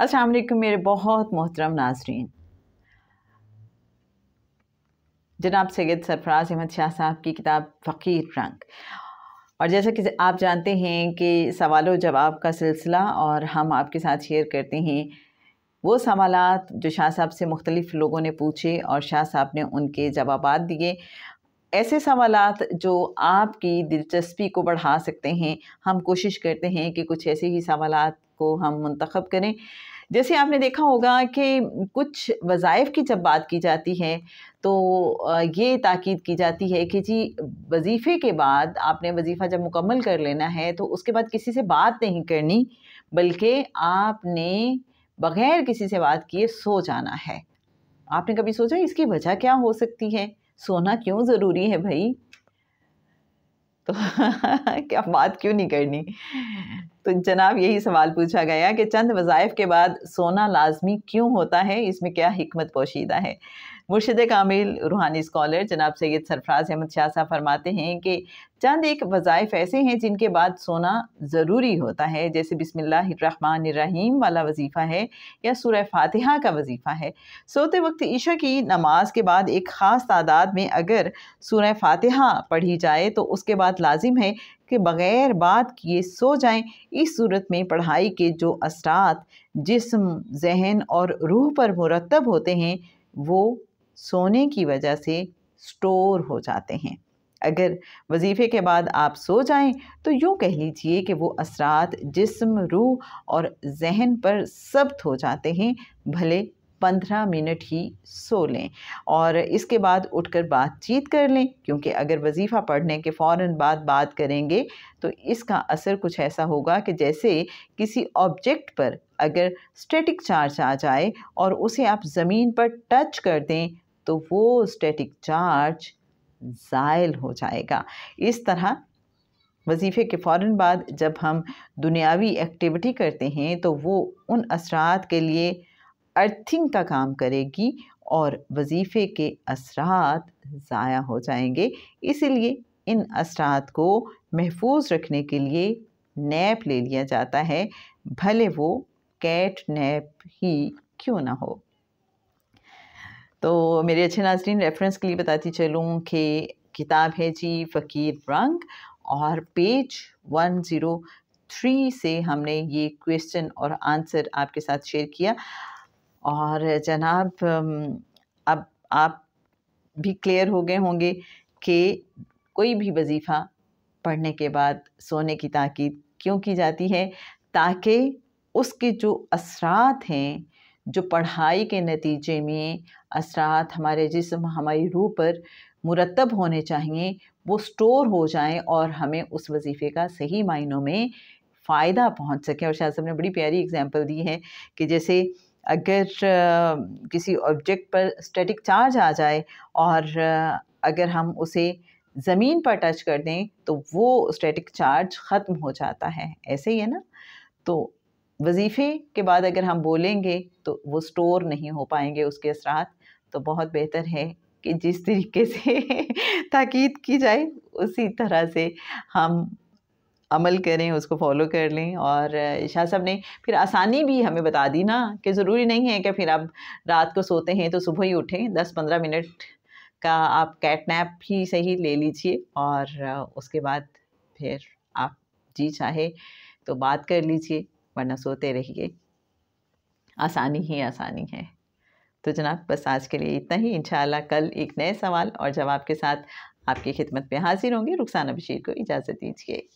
अस्सलाम वालेकुम मेरे बहुत मोहतरम नाजरीन जनाब सैद सरफराज अहमद शाह साहब की किताब फ़कीर रंग और जैसा कि आप जानते हैं कि सवाल जवाब का सिलसिला और हम आपके साथ शेयर करते हैं वो सवाल जो शाह साहब से मुख्तलिफ़ लोगों ने पूछे और शाह साहब ने उनके जवाब दिए ऐसे सवाल जो आपकी दिलचस्पी को बढ़ा सकते हैं हम कोशिश करते हैं कि कुछ ऐसे ही सवाल को हम मंतखब करें जैसे आपने देखा होगा कि कुछ वज़ाइफ की जब बात की जाती है तो ये ताक़द की जाती है कि जी वजीफ़े के बाद आपने वजीफ़ा जब मुकम्मल कर लेना है तो उसके बाद किसी से बात नहीं करनी बल्कि आपने बग़ैर किसी से बात किए सो जाना है आपने कभी सोचा इसकी वजह क्या हो सकती है सोना क्यों ज़रूरी है भाई तो क्या बात क्यों नहीं करनी तो जनाब यही सवाल पूछा गया कि चंद वज़ायफ़ के बाद सोना लाजमी क्यों होता है इसमें क्या हमत पोशीदा है मुर्शद कामिल रूहानी स्कॉलर जनाब सैद सरफराज अहमद शाह साहब फरमाते हैं कि चंद एक वज़ायफ़ ऐसे हैं जिनके बाद सोना ज़रूरी होता है जैसे बिसमीम वाला वजीफ़ा है या सूर्य फातिहा का वजीफ़ा है सोते वक्त ईशा की नमाज के बाद एक ख़ास तादाद में अगर सूर्य फातिहा पढ़ी जाए तो उसके बाद लाजिम है के बग़ैर बात किए सो जाएं इस सूरत में पढ़ाई के जो असरात जिस्म जहन और रूह पर मुरतब होते हैं वो सोने की वजह से स्टोर हो जाते हैं अगर वजीफ़े के बाद आप सो जाएं तो यूँ कह लीजिए कि वो असरात जिस्म रूह और जहन पर सब्त हो जाते हैं भले पंद्रह मिनट ही सो लें और इसके बाद उठकर बातचीत कर लें क्योंकि अगर वजीफ़ा पढ़ने के फ़ौर बाद बात करेंगे तो इसका असर कुछ ऐसा होगा कि जैसे किसी ऑब्जेक्ट पर अगर स्टैटिक चार्ज आ जाए और उसे आप ज़मीन पर टच कर दें तो वो स्टैटिक चार्ज ज़ायल हो जाएगा इस तरह वजीफ़े के फ़ौर बाद जब हम दुनियावी एक्टिविटी करते हैं तो वो उन असरात के लिए अर्थिंग का काम करेगी और वजीफ़े के असरात ज़ाया हो जाएंगे इसीलिए इन असरात को महफूज रखने के लिए नैप ले लिया जाता है भले वो कैट नैप ही क्यों ना हो तो मेरे अच्छे नाजरीन रेफरेंस के लिए बताती चलूँ कि किताब है जी फ़कीर रंग और पेज वन ज़ीरो थ्री से हमने ये क्वेश्चन और आंसर आपके साथ शेयर किया और जनाब अब आप भी क्लियर हो गए होंगे कि कोई भी वजीफ़ा पढ़ने के बाद सोने की ताकीद क्यों की जाती है ताकि उसके जो असरात हैं जो पढ़ाई के नतीजे में असरात हमारे जिसम हमारी रूह पर मुरतब होने चाहिए वो स्टोर हो जाएं और हमें उस वजीफ़े का सही मायनों में फ़ायदा पहुंच सके और शाह साहब ने बड़ी प्यारी एग्जांपल दी है कि जैसे अगर किसी ऑब्जेक्ट पर स्टैटिक चार्ज आ जाए और अगर हम उसे ज़मीन पर टच कर दें तो वो स्टैटिक चार्ज ख़त्म हो जाता है ऐसे ही है ना तो वजीफ़े के बाद अगर हम बोलेंगे तो वो स्टोर नहीं हो पाएंगे उसके असरात तो बहुत बेहतर है कि जिस तरीके से ताकीद की जाए उसी तरह से हम अमल करें उसको फॉलो कर लें और इशा साहब ने फिर आसानी भी हमें बता दी ना कि ज़रूरी नहीं है कि फिर आप रात को सोते हैं तो सुबह ही उठें दस पंद्रह मिनट का आप कैटनैप ही सही ले लीजिए और उसके बाद फिर आप जी चाहे तो बात कर लीजिए वरना सोते रहिए आसानी ही आसानी है तो जनाब बस आज के लिए इतना ही इंशाल्लाह कल एक नए सवाल और जवाब के साथ आपकी खिदमत पे हाजिर होंगे रुखसाना बशीर को इजाज़त दीजिए